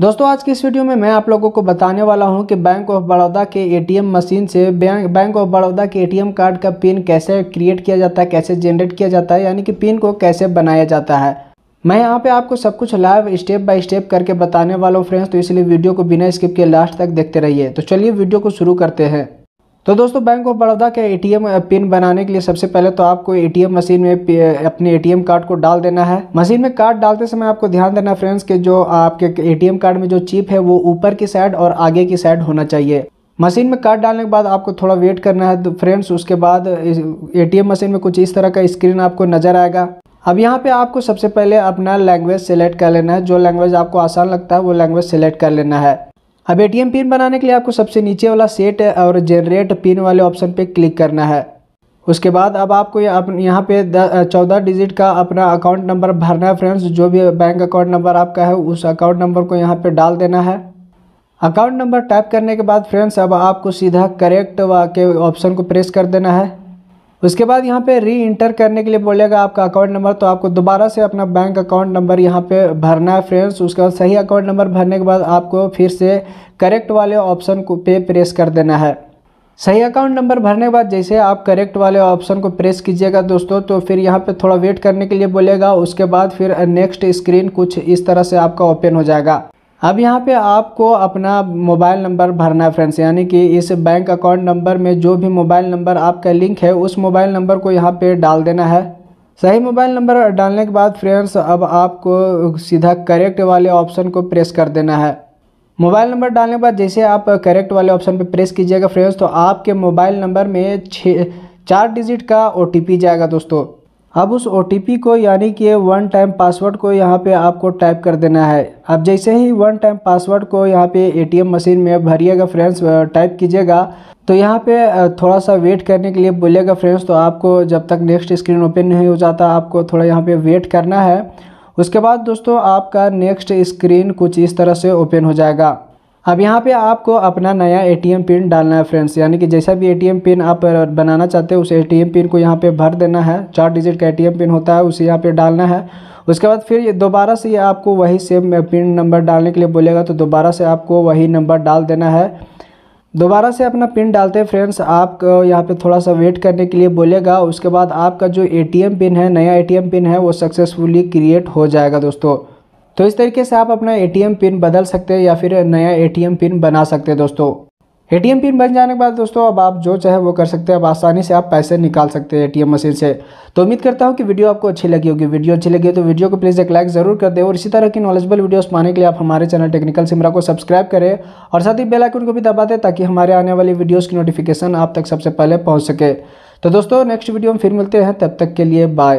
दोस्तों आज की इस वीडियो में मैं आप लोगों को बताने वाला हूं कि बैंक ऑफ बड़ौदा के एटीएम मशीन से बैंक बैंक ऑफ बड़ौदा के एटीएम कार्ड का पिन कैसे क्रिएट किया जाता है कैसे जनरेट किया जाता है यानी कि पिन को कैसे बनाया जाता है मैं यहाँ पे आपको सब कुछ लाइव स्टेप बाय स्टेप करके बताने वाला हूँ फ्रेंड्स तो इसलिए वीडियो को बिना स्किप के लास्ट तक देखते रहिए तो चलिए वीडियो को शुरू करते हैं तो दोस्तों बैंक ऑफ बड़ौदा के एटीएम पिन बनाने के लिए सबसे पहले तो आपको एटीएम मशीन में अपने एटीएम कार्ड को डाल देना है मशीन में कार्ड डालते समय आपको ध्यान देना फ्रेंड्स कि जो आपके एटीएम कार्ड में जो चिप है वो ऊपर की साइड और आगे की साइड होना चाहिए मशीन में कार्ड डालने के बाद आपको थोड़ा वेट करना है तो फ्रेंड्स उसके बाद ए मशीन में कुछ इस तरह का स्क्रीन आपको नज़र आएगा अब यहाँ पे आपको सबसे पहले अपना लैंग्वेज सेलेक्ट कर लेना है जो लैंग्वेज आपको आसान लगता है वो लैंग्वेज सेलेक्ट कर लेना है अब ए पिन बनाने के लिए आपको सबसे नीचे वाला सेट और जनरेट पिन वाले ऑप्शन पे क्लिक करना है उसके बाद अब आपको यहाँ पे चौदह डिजिट का अपना अकाउंट नंबर भरना है फ्रेंड्स जो भी बैंक अकाउंट नंबर आपका है उस अकाउंट नंबर को यहाँ पे डाल देना है अकाउंट नंबर टाइप करने के बाद फ्रेंड्स अब आपको सीधा करेक्ट के ऑप्शन को प्रेस कर देना है उसके बाद यहाँ पे री इंटर करने के लिए बोलेगा आपका अकाउंट नंबर तो आपको दोबारा से अपना बैंक अकाउंट नंबर यहाँ पे भरना है फ्रेंड्स उसके बाद सही अकाउंट नंबर भरने के बाद आपको फिर से करेक्ट वाले ऑप्शन को पे प्रेस कर देना है सही अकाउंट नंबर भरने के बाद जैसे आप करेक्ट वाले ऑप्शन को प्रेस कीजिएगा दोस्तों तो फिर यहाँ पर थोड़ा वेट करने के लिए बोलेगा उसके बाद फिर नेक्स्ट स्क्रीन कुछ इस तरह से आपका ओपन हो जाएगा अब यहाँ पे आपको अपना मोबाइल नंबर भरना है फ्रेंड्स यानी कि इस बैंक अकाउंट नंबर में जो भी मोबाइल नंबर आपका लिंक है उस मोबाइल नंबर को यहाँ पे डाल देना है सही मोबाइल नंबर डालने के बाद फ्रेंड्स अब आपको सीधा करेक्ट वाले ऑप्शन को प्रेस कर देना है मोबाइल नंबर डालने के बाद जैसे आप करेक्ट वाले ऑप्शन पर प्रेस कीजिएगा फ्रेंड्स तो आपके मोबाइल नंबर में छः चार डिजिट का ओ जाएगा दोस्तों अब उस ओ को यानी कि वन टाइम पासवर्ड को यहाँ पे आपको टाइप कर देना है अब जैसे ही वन टाइम पासवर्ड को यहाँ पे एटीएम मशीन में भरिएगा फ्रेंड्स टाइप कीजिएगा तो यहाँ पे थोड़ा सा वेट करने के लिए बोलेगा फ्रेंड्स तो आपको जब तक नेक्स्ट स्क्रीन ओपन नहीं हो जाता आपको थोड़ा यहाँ पे वेट करना है उसके बाद दोस्तों आपका नेक्स्ट स्क्रीन कुछ इस तरह से ओपन हो जाएगा अब यहाँ पे आपको अपना नया एटीएम पिन डालना है फ्रेंड्स यानी कि जैसा भी एटीएम पिन आप बनाना चाहते हो उस एटीएम पिन को यहाँ पे भर देना है चार डिजिट का एटीएम पिन होता है उसे यहाँ पे डालना है उसके बाद फिर दोबारा से ये आपको वही सेम पिन नंबर डालने के लिए बोलेगा तो दोबारा से आपको वही नंबर डाल देना है दोबारा से अपना पिन डालते हैं फ्रेंड्स आप यहाँ पे थोड़ा सा वेट करने के लिए बोलेगा उसके बाद आपका जो एटीएम पिन है नया एटीएम पिन है वो सक्सेसफुली क्रिएट हो जाएगा दोस्तों तो इस तरीके से आप अपना ए पिन बदल सकते हैं या फिर नया ए पिन बना सकते हैं दोस्तों एटीएम पिन बन जाने के बाद दोस्तों अब आप जो चाहे वो कर सकते हैं अब आसानी से आप पैसे निकाल सकते हैं एटीएम मशीन से तो उम्मीद करता हूँ कि वीडियो आपको अच्छी लगी होगी वीडियो अच्छी लगी हो तो वीडियो को प्लीज़ एक लाइक ज़रूर कर दें और इसी तरह की नॉलेजबल वीडियोस पाने के लिए आप हमारे चैनल टेक्निकल सिमरा को सब्सक्राइब करें और साथ ही बेलाइकन को भी दबा दें ताकि हमारे आने वाली वीडियोज़ की नोटिफिकेशन आप तक सबसे पहले पहुँच सके तो दोस्तों नेक्स्ट वीडियो में फिर मिलते हैं तब तक के लिए बाय